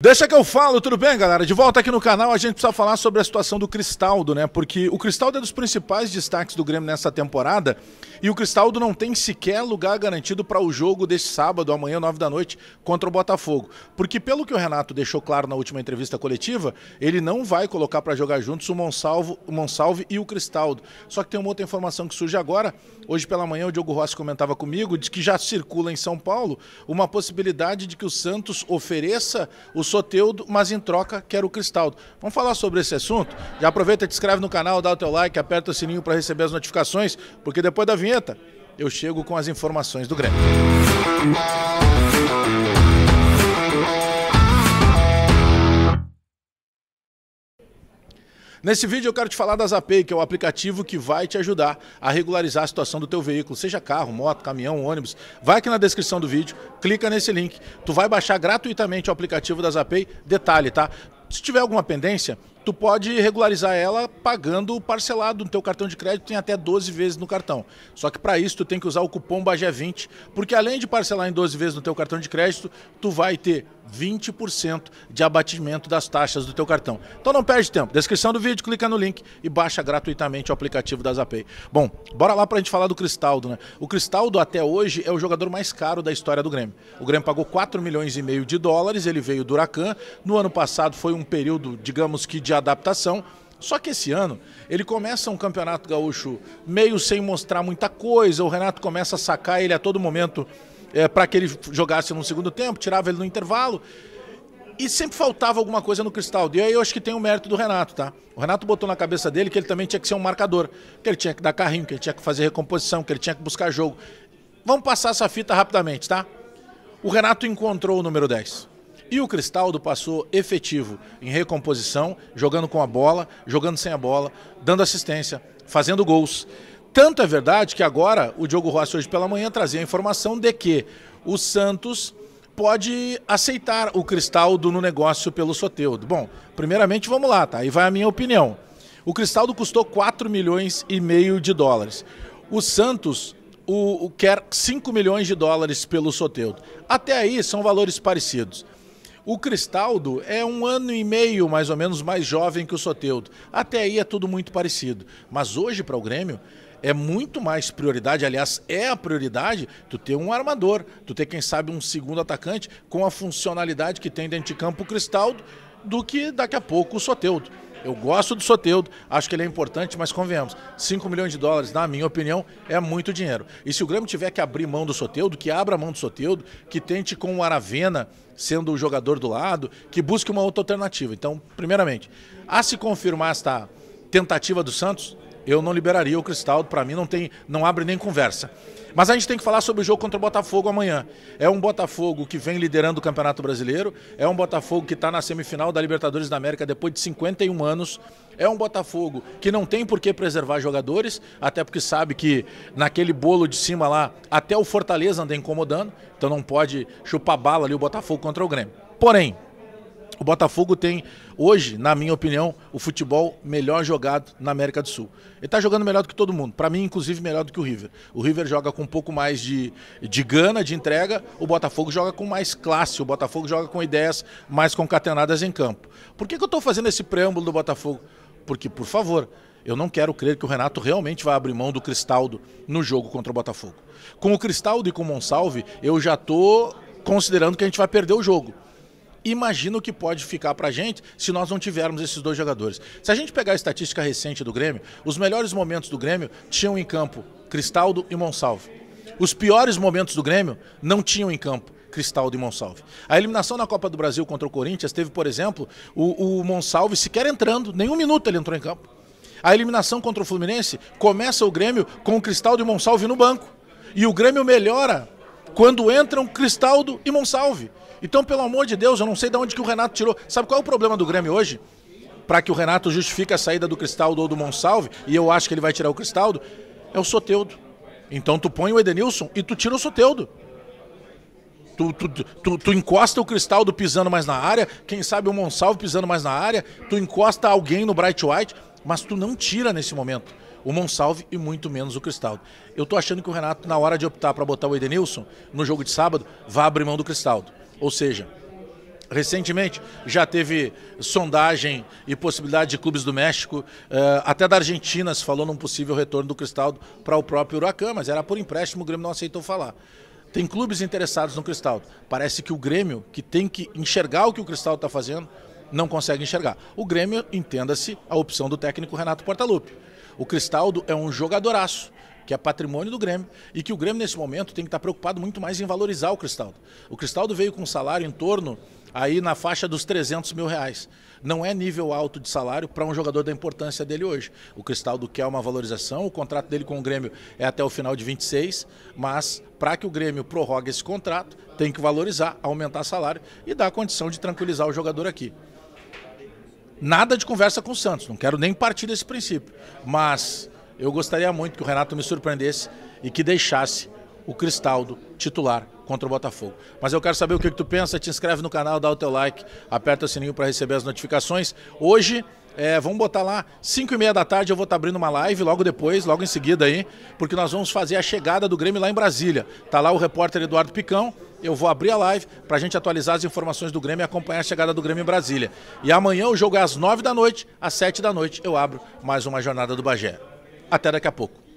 Deixa que eu falo, tudo bem, galera? De volta aqui no canal, a gente precisa falar sobre a situação do Cristaldo, né? Porque o Cristaldo é dos principais destaques do Grêmio nessa temporada e o Cristaldo não tem sequer lugar garantido para o jogo deste sábado, amanhã, nove da noite, contra o Botafogo. Porque, pelo que o Renato deixou claro na última entrevista coletiva, ele não vai colocar para jogar juntos o Monsalvo, o Monsalve e o Cristaldo. Só que tem uma outra informação que surge agora. Hoje pela manhã, o Diogo Rossi comentava comigo, de que já circula em São Paulo uma possibilidade de que o Santos ofereça os Soteudo, mas em troca quero o Cristaldo. Vamos falar sobre esse assunto? Já aproveita, te inscreve no canal, dá o teu like, aperta o sininho para receber as notificações, porque depois da vinheta eu chego com as informações do Grêmio. Nesse vídeo eu quero te falar da Zapay, que é o aplicativo que vai te ajudar a regularizar a situação do teu veículo, seja carro, moto, caminhão, ônibus. Vai aqui na descrição do vídeo, clica nesse link. Tu vai baixar gratuitamente o aplicativo da Zapay. Detalhe, tá? Se tiver alguma pendência, tu pode regularizar ela pagando o parcelado no teu cartão de crédito, tem até 12 vezes no cartão. Só que para isso tu tem que usar o cupom bage 20 porque além de parcelar em 12 vezes no teu cartão de crédito, tu vai ter 20% de abatimento das taxas do teu cartão. Então não perde tempo. Descrição do vídeo, clica no link e baixa gratuitamente o aplicativo da Zapay. Bom, bora lá pra gente falar do Cristaldo, né? O Cristaldo até hoje é o jogador mais caro da história do Grêmio. O Grêmio pagou 4 milhões e meio de dólares, ele veio do Huracan. No ano passado foi um período, digamos que de adaptação. Só que esse ano ele começa um campeonato gaúcho meio sem mostrar muita coisa. O Renato começa a sacar ele a todo momento é, para que ele jogasse no segundo tempo, tirava ele no intervalo. E sempre faltava alguma coisa no Cristal. E aí eu acho que tem o mérito do Renato, tá? O Renato botou na cabeça dele que ele também tinha que ser um marcador, que ele tinha que dar carrinho, que ele tinha que fazer recomposição, que ele tinha que buscar jogo. Vamos passar essa fita rapidamente, tá? O Renato encontrou o número 10. E o Cristaldo passou efetivo em recomposição, jogando com a bola, jogando sem a bola, dando assistência, fazendo gols. Tanto é verdade que agora o Diogo Rossi hoje pela manhã trazia a informação de que o Santos pode aceitar o Cristaldo no negócio pelo Soteudo. Bom, primeiramente vamos lá, tá? Aí vai a minha opinião. O Cristaldo custou 4 milhões e meio de dólares. O Santos o, o quer 5 milhões de dólares pelo Soteudo. Até aí são valores parecidos. O Cristaldo é um ano e meio, mais ou menos, mais jovem que o Soteudo. Até aí é tudo muito parecido. Mas hoje, para o Grêmio, é muito mais prioridade, aliás, é a prioridade tu ter um armador, tu ter, quem sabe, um segundo atacante com a funcionalidade que tem dentro de campo o Cristaldo do que daqui a pouco o Soteudo. Eu gosto do Soteudo, acho que ele é importante, mas convenhamos, 5 milhões de dólares, na minha opinião, é muito dinheiro. E se o Grêmio tiver que abrir mão do Soteudo, que abra mão do Soteudo, que tente com o Aravena sendo o jogador do lado, que busque uma outra alternativa. Então, primeiramente, a se confirmar esta tentativa do Santos, eu não liberaria o Cristaldo, para mim não tem, não abre nem conversa. Mas a gente tem que falar sobre o jogo contra o Botafogo amanhã. É um Botafogo que vem liderando o Campeonato Brasileiro, é um Botafogo que está na semifinal da Libertadores da América depois de 51 anos, é um Botafogo que não tem por que preservar jogadores, até porque sabe que naquele bolo de cima lá, até o Fortaleza anda incomodando, então não pode chupar bala ali o Botafogo contra o Grêmio. Porém, o Botafogo tem, hoje, na minha opinião, o futebol melhor jogado na América do Sul. Ele está jogando melhor do que todo mundo. Para mim, inclusive, melhor do que o River. O River joga com um pouco mais de, de gana, de entrega. O Botafogo joga com mais classe. O Botafogo joga com ideias mais concatenadas em campo. Por que, que eu estou fazendo esse preâmbulo do Botafogo? Porque, por favor, eu não quero crer que o Renato realmente vai abrir mão do Cristaldo no jogo contra o Botafogo. Com o Cristaldo e com o Monsalve, eu já estou considerando que a gente vai perder o jogo imagina o que pode ficar para a gente se nós não tivermos esses dois jogadores. Se a gente pegar a estatística recente do Grêmio, os melhores momentos do Grêmio tinham em campo Cristaldo e Monsalve. Os piores momentos do Grêmio não tinham em campo Cristaldo e Monsalve. A eliminação na Copa do Brasil contra o Corinthians teve, por exemplo, o, o Monsalve sequer entrando, nenhum minuto ele entrou em campo. A eliminação contra o Fluminense começa o Grêmio com o Cristaldo e Monsalve no banco. E o Grêmio melhora quando entram Cristaldo e Monsalve. Então, pelo amor de Deus, eu não sei de onde que o Renato tirou. Sabe qual é o problema do Grêmio hoje? Para que o Renato justifique a saída do Cristaldo ou do Monsalve, e eu acho que ele vai tirar o Cristaldo, é o Soteudo. Então tu põe o Edenilson e tu tira o Soteudo. Tu, tu, tu, tu, encosta o Cristaldo pisando mais na área, quem sabe o Monsalve pisando mais na área, tu encosta alguém no Bright White, mas tu não tira nesse momento o Monsalve e muito menos o Cristaldo. Eu tô achando que o Renato, na hora de optar para botar o Edenilson no jogo de sábado, vai abrir mão do Cristaldo. Ou seja, recentemente já teve sondagem e possibilidade de clubes do México, eh, até da Argentina se falou num possível retorno do Cristaldo para o próprio Huracan, mas era por empréstimo, o Grêmio não aceitou falar. Tem clubes interessados no Cristaldo. Parece que o Grêmio, que tem que enxergar o que o Cristaldo está fazendo, não consegue enxergar. O Grêmio, entenda-se, a opção do técnico Renato Portaluppi. O Cristaldo é um jogadoraço que é patrimônio do Grêmio, e que o Grêmio, nesse momento, tem que estar preocupado muito mais em valorizar o Cristaldo. O Cristaldo veio com um salário em torno aí na faixa dos 300 mil reais. Não é nível alto de salário para um jogador da importância dele hoje. O Cristaldo quer uma valorização, o contrato dele com o Grêmio é até o final de 26, mas para que o Grêmio prorrogue esse contrato, tem que valorizar, aumentar salário e dar a condição de tranquilizar o jogador aqui. Nada de conversa com o Santos, não quero nem partir desse princípio, mas eu gostaria muito que o Renato me surpreendesse e que deixasse o Cristaldo titular contra o Botafogo. Mas eu quero saber o que, que tu pensa, te inscreve no canal, dá o teu like, aperta o sininho para receber as notificações. Hoje, é, vamos botar lá, 5 e meia da tarde eu vou estar tá abrindo uma live logo depois, logo em seguida aí, porque nós vamos fazer a chegada do Grêmio lá em Brasília. Tá lá o repórter Eduardo Picão, eu vou abrir a live para a gente atualizar as informações do Grêmio e acompanhar a chegada do Grêmio em Brasília. E amanhã o jogo é às 9 da noite, às 7 da noite eu abro mais uma Jornada do Bagé. Até daqui a pouco.